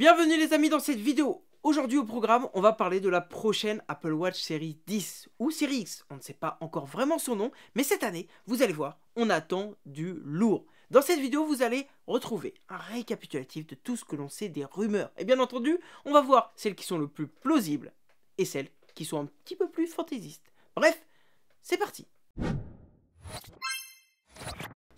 Bienvenue les amis dans cette vidéo Aujourd'hui au programme, on va parler de la prochaine Apple Watch série 10 ou série X, on ne sait pas encore vraiment son nom, mais cette année, vous allez voir, on attend du lourd. Dans cette vidéo, vous allez retrouver un récapitulatif de tout ce que l'on sait des rumeurs. Et bien entendu, on va voir celles qui sont le plus plausibles et celles qui sont un petit peu plus fantaisistes. Bref, c'est parti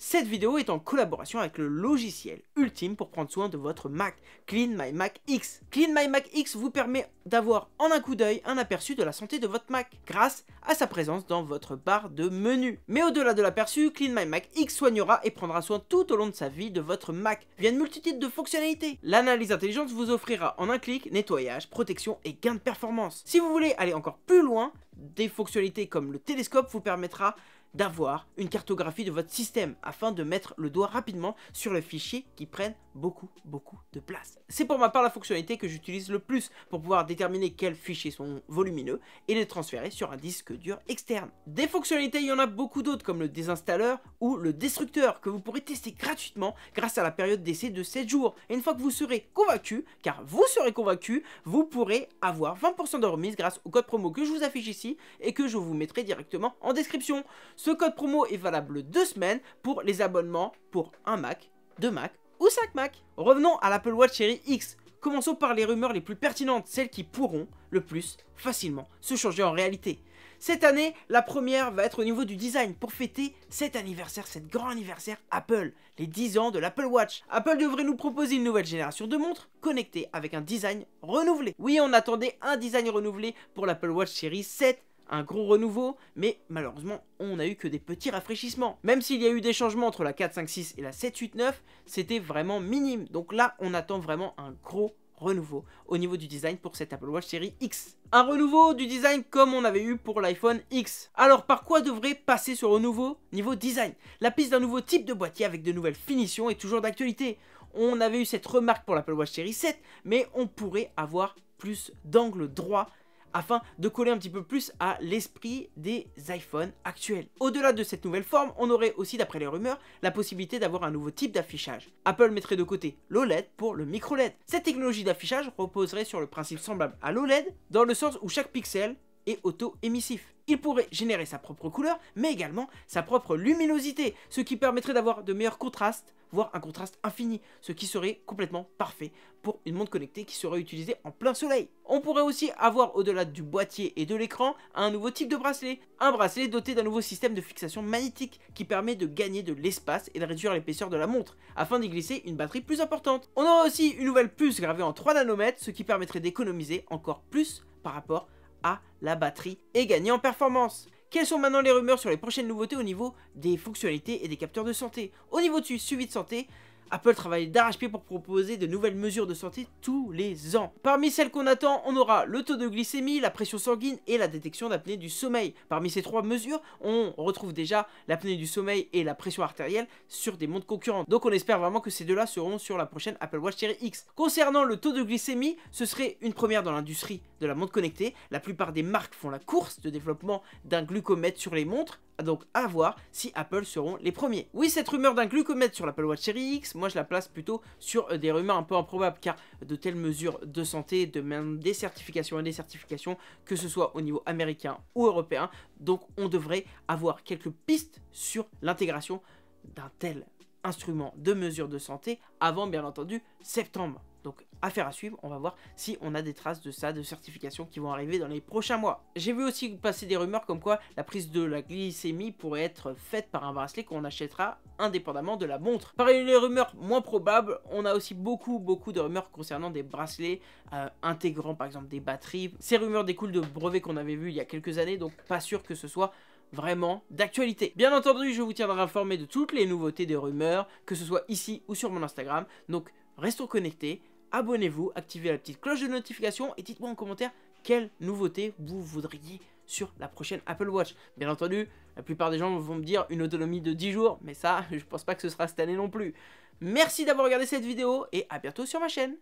cette vidéo est en collaboration avec le logiciel ultime pour prendre soin de votre Mac, Clean My Mac X. Clean My Mac X vous permet d'avoir en un coup d'œil un aperçu de la santé de votre Mac grâce à sa présence dans votre barre de menu. Mais au-delà de l'aperçu, Clean My Mac X soignera et prendra soin tout au long de sa vie de votre Mac via une multitude de fonctionnalités. L'analyse intelligente vous offrira en un clic nettoyage, protection et gain de performance. Si vous voulez aller encore plus loin, des fonctionnalités comme le télescope vous permettra d'avoir une cartographie de votre système afin de mettre le doigt rapidement sur les fichiers qui prennent beaucoup, beaucoup de place. C'est pour ma part la fonctionnalité que j'utilise le plus pour pouvoir déterminer quels fichiers sont volumineux et les transférer sur un disque dur externe. Des fonctionnalités, il y en a beaucoup d'autres comme le désinstalleur ou le destructeur que vous pourrez tester gratuitement grâce à la période d'essai de 7 jours. Et une fois que vous serez convaincu, car vous serez convaincu, vous pourrez avoir 20% de remise grâce au code promo que je vous affiche ici et que je vous mettrai directement en description. Ce code promo est valable deux semaines pour les abonnements pour un Mac, deux Mac ou cinq Mac. Revenons à l'Apple Watch Series X. Commençons par les rumeurs les plus pertinentes, celles qui pourront le plus facilement se changer en réalité. Cette année, la première va être au niveau du design pour fêter cet anniversaire, cet grand anniversaire Apple, les 10 ans de l'Apple Watch. Apple devrait nous proposer une nouvelle génération de montres connectées avec un design renouvelé. Oui, on attendait un design renouvelé pour l'Apple Watch Series 7, un gros renouveau, mais malheureusement, on n'a eu que des petits rafraîchissements. Même s'il y a eu des changements entre la 4, 5, 6 et la 7, 8, 9, c'était vraiment minime. Donc là, on attend vraiment un gros renouveau au niveau du design pour cette Apple Watch série X. Un renouveau du design comme on avait eu pour l'iPhone X. Alors par quoi devrait passer ce renouveau niveau design La piste d'un nouveau type de boîtier avec de nouvelles finitions est toujours d'actualité. On avait eu cette remarque pour l'Apple Watch série 7, mais on pourrait avoir plus d'angles droit afin de coller un petit peu plus à l'esprit des iPhones actuels. Au-delà de cette nouvelle forme, on aurait aussi, d'après les rumeurs, la possibilité d'avoir un nouveau type d'affichage. Apple mettrait de côté l'OLED pour le micro-LED. Cette technologie d'affichage reposerait sur le principe semblable à l'OLED, dans le sens où chaque pixel est auto-émissif. Il pourrait générer sa propre couleur, mais également sa propre luminosité, ce qui permettrait d'avoir de meilleurs contrastes, voire un contraste infini, ce qui serait complètement parfait pour une montre connectée qui serait utilisée en plein soleil. On pourrait aussi avoir au-delà du boîtier et de l'écran un nouveau type de bracelet, un bracelet doté d'un nouveau système de fixation magnétique qui permet de gagner de l'espace et de réduire l'épaisseur de la montre afin d'y glisser une batterie plus importante. On aura aussi une nouvelle puce gravée en 3 nanomètres, ce qui permettrait d'économiser encore plus par rapport à à la batterie et gagner en performance. Quelles sont maintenant les rumeurs sur les prochaines nouveautés au niveau des fonctionnalités et des capteurs de santé Au niveau du suivi de santé, Apple travaille d'arrache-pied pour proposer de nouvelles mesures de santé tous les ans. Parmi celles qu'on attend, on aura le taux de glycémie, la pression sanguine et la détection d'apnée du sommeil. Parmi ces trois mesures, on retrouve déjà l'apnée du sommeil et la pression artérielle sur des montres concurrentes. Donc on espère vraiment que ces deux-là seront sur la prochaine Apple Watch Series X. Concernant le taux de glycémie, ce serait une première dans l'industrie de la montre connectée. La plupart des marques font la course de développement d'un glucomètre sur les montres, donc à voir si Apple seront les premiers. Oui, cette rumeur d'un glucomètre sur l'Apple Watch Series X, moi je la place plutôt sur euh, des rumeurs un peu improbables, car de telles mesures de santé, de des certifications et des certifications, que ce soit au niveau américain ou européen, donc on devrait avoir quelques pistes sur l'intégration d'un tel instrument de mesure de santé avant bien entendu septembre. Donc affaire à suivre, on va voir si on a des traces de ça, de certifications qui vont arriver dans les prochains mois. J'ai vu aussi passer des rumeurs comme quoi la prise de la glycémie pourrait être faite par un bracelet qu'on achètera indépendamment de la montre. Parmi les rumeurs moins probables, on a aussi beaucoup beaucoup de rumeurs concernant des bracelets euh, intégrant par exemple des batteries. Ces rumeurs découlent de brevets qu'on avait vus il y a quelques années, donc pas sûr que ce soit vraiment d'actualité. Bien entendu, je vous tiendrai informé de toutes les nouveautés des rumeurs, que ce soit ici ou sur mon Instagram, donc restons connectés, abonnez-vous, activez la petite cloche de notification et dites-moi en commentaire quelle nouveauté vous voudriez sur la prochaine Apple Watch. Bien entendu, la plupart des gens vont me dire une autonomie de 10 jours, mais ça, je pense pas que ce sera cette année non plus. Merci d'avoir regardé cette vidéo et à bientôt sur ma chaîne